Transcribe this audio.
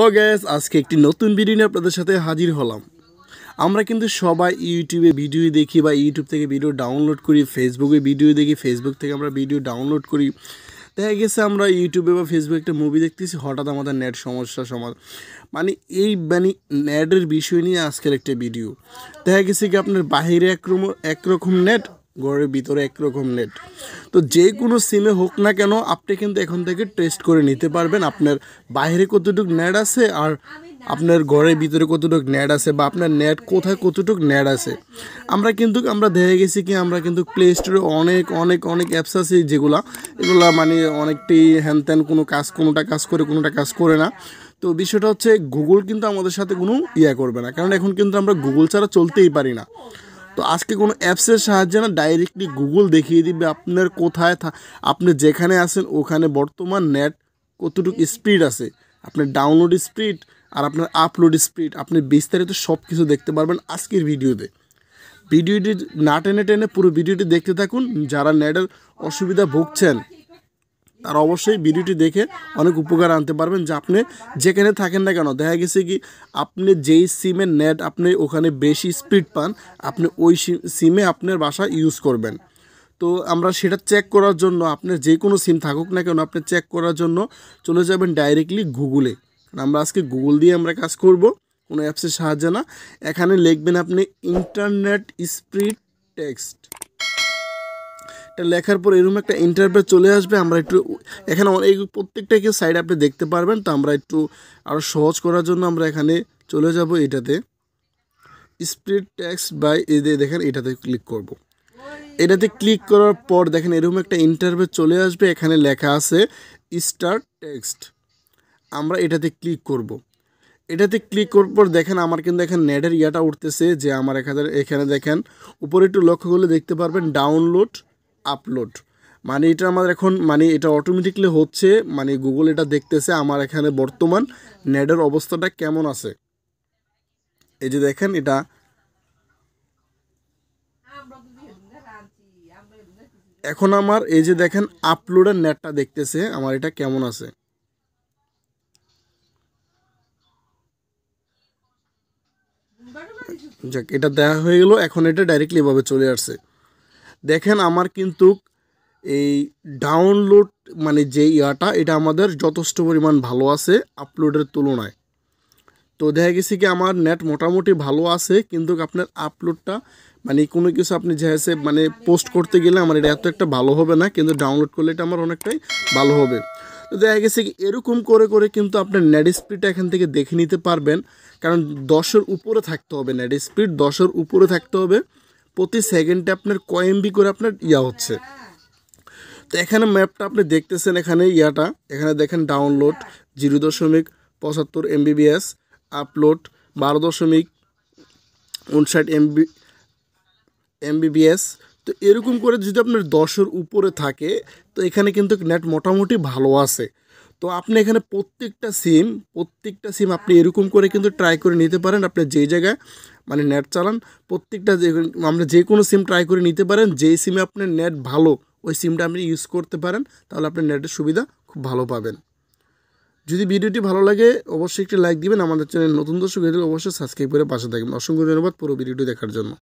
Hello gas আজকে একটি নতুন ভিডিও নিয়ে আপনাদের সাথে হাজির হলাম আমরা কিন্তু সবাই ইউটিউবে ভিডিও দেখি বা ইউটিউব থেকে ভিডিও ডাউনলোড করি ফেসবুকে ভিডিও দেখি ফেসবুক থেকে আমরা ভিডিও ডাউনলোড করি দেখা গেছে আমরা ইউটিউবে বা ফেসবুকে একটা মুভি দেখতেছি হঠাৎ আমাদের নেট সমস্যা সমাধান মানে এই মানে নেটের বিষয় নিয়ে আজকের একটা ভিডিও দেখা গেছে কি আপনার বাহিরে একরকম একরকম নেট ঘরের ভিতরে একরকম নেট তো যে কোনো সিমে হোক না কেন আপনি কিন্তু এখন থেকে টেস্ট করে নিতে পারবেন আপনার বাইরে কতটুকু নেট আছে আর আপনার ঘরের ভিতরে কতটুকু নেট আছে বা আপনার নেট কোথায় কতটুকু নেট আছে আমরা কিন্তু আমরা দেখে গেছি কি আমরা কিন্তু প্লে স্টোরে অনেক অনেক অনেক অ্যাপস আছে যেগুলা এগুলা মানে অনেকটি হ্যান ত্যান কোনো কাজ কোনোটা কাজ করে কোনোটা কাজ করে না তো বিষয়টা হচ্ছে গুগল কিন্তু আমাদের সাথে কোনো ইয়া করবে না কারণ এখন কিন্তু আমরা গুগল ছাড়া চলতেই পারি না তো আজকে কোনো অ্যাপসের সাহায্যে না ডাইরেক্টলি গুগল দেখিয়ে দিবে আপনার কোথায় থা আপনি যেখানে আছেন ওখানে বর্তমান নেট কতটুকু স্পিড আছে আপনার ডাউনলোড স্পিড আর আপনার আপলোড স্পিড আপনি বিস্তারিত সব কিছু দেখতে পারবেন আজকের ভিডিওতে ভিডিওটি না টেনে টেনে পুরো ভিডিওটি দেখতে থাকুন যারা নেটের অসুবিধা ভুগছেন আর অবশ্যই ভিডিওটি দেখে অনেক উপকার আনতে পারবেন যে আপনি যেখানে থাকেন না কেন দেখা গেছে কি আপনি যেই সিমের নেট আপনি ওখানে বেশি স্পিড পান আপনি ওই সিমে আপনার বাসা ইউজ করবেন তো আমরা সেটা চেক করার জন্য আপনার যে কোনো সিম থাকুক না কেন আপনি চেক করার জন্য চলে যাবেন ডাইরেক্টলি গুগলে আমরা আজকে গুগল দিয়ে আমরা কাজ করব কোনো অ্যাপসের সাহায্যে না এখানে লিখবেন আপনি ইন্টারনেট স্পিড টেক্সট লেখার পর এরকম একটা ইন্টারভিউ চলে আসবে আমরা একটু এখানে এই প্রত্যেকটাকে সাইড আপনি দেখতে পারবেন তো আমরা একটু আরও সহজ করার জন্য আমরা এখানে চলে যাব এটাতে স্প্লিট ট্যাক্স বাই এদের দেখেন এটাতে ক্লিক করব। এটাতে ক্লিক করার পর দেখেন এরকম একটা ইন্টারভিউ চলে আসবে এখানে লেখা আছে স্টার টেক্সট আমরা এটাতে ক্লিক করব। এটাতে ক্লিক করার পর দেখেন আমার কিন্তু এখানে নেটের ইয়াটা উঠতেছে যে আমার এখানে এখানে দেখেন উপরে একটু লক্ষ্য করলে দেখতে পারবেন ডাউনলোড আপলোড মানে এটা আমার এখন মানে এটা অটোমেটিকলি হচ্ছে মানে গুগল এটা দেখতেছে আমার এখানে বর্তমান নেটের অবস্থাটা কেমন আছে এই যে দেখেন এটা এখন আমার এই যে দেখেন আপলোডের নেটটা দেখতেছে আমার এটা কেমন আছে যাক এটা দেখা হয়ে গেল এখন এটা ডাইরেক্টলি এভাবে চলে আসছে দেখেন আমার কিন্তু এই ডাউনলোড মানে যে ইয়াটা এটা আমাদের যথেষ্ট পরিমাণ ভালো আছে আপলোডের তুলনায় তো দেখা গেছে কি আমার নেট মোটামুটি ভালো আছে কিন্তু আপনার আপলোডটা মানে কোনো কিছু আপনি যেহেতু মানে পোস্ট করতে গেলে আমার এটা এত একটা ভালো হবে না কিন্তু ডাউনলোড করলে এটা আমার অনেকটাই ভালো হবে তো দেখা গেছে কি এরকম করে করে কিন্তু আপনার নেট স্পিডটা এখান থেকে দেখে নিতে পারবেন কারণ দশের উপরে থাকতে হবে নেট স্পিড দশের উপরে থাকতে হবে প্রতি সেকেন্ডে আপনার কয় করে আপনার ইয়া হচ্ছে তো এখানে ম্যাপটা আপনি দেখতেছেন এখানে ইয়াটা এখানে দেখেন ডাউনলোড জিরো দশমিক পঁচাত্তর এমবিবিএস আপলোড বারো দশমিক উনষাট এমবি এমবিবিএস তো এরকম করে যদি আপনার দশের উপরে থাকে তো এখানে কিন্তু নেট মোটামুটি ভালো আছে তো আপনি এখানে প্রত্যেকটা সিম প্রত্যেকটা সিম আপনি এরকম করে কিন্তু ট্রাই করে নিতে পারেন আপনার যেই জায়গায় মানে নেট চালান প্রত্যেকটা যে আমরা যে কোনো সিম ট্রাই করে নিতে পারেন যেই সিমে আপনার নেট ভালো ওই সিমটা আপনি ইউজ করতে পারেন তাহলে আপনার নেটের সুবিধা খুব ভালো পাবেন যদি ভিডিওটি ভালো লাগে অবশ্যই একটি লাইক দিবেন আমাদের চ্যানেল নতুন দর্শক হয়ে অবশ্যই সাবস্ক্রাইব করে পাশে থাকবেন অসংখ্য ধন্যবাদ পুরো ভিডিওটি দেখার জন্য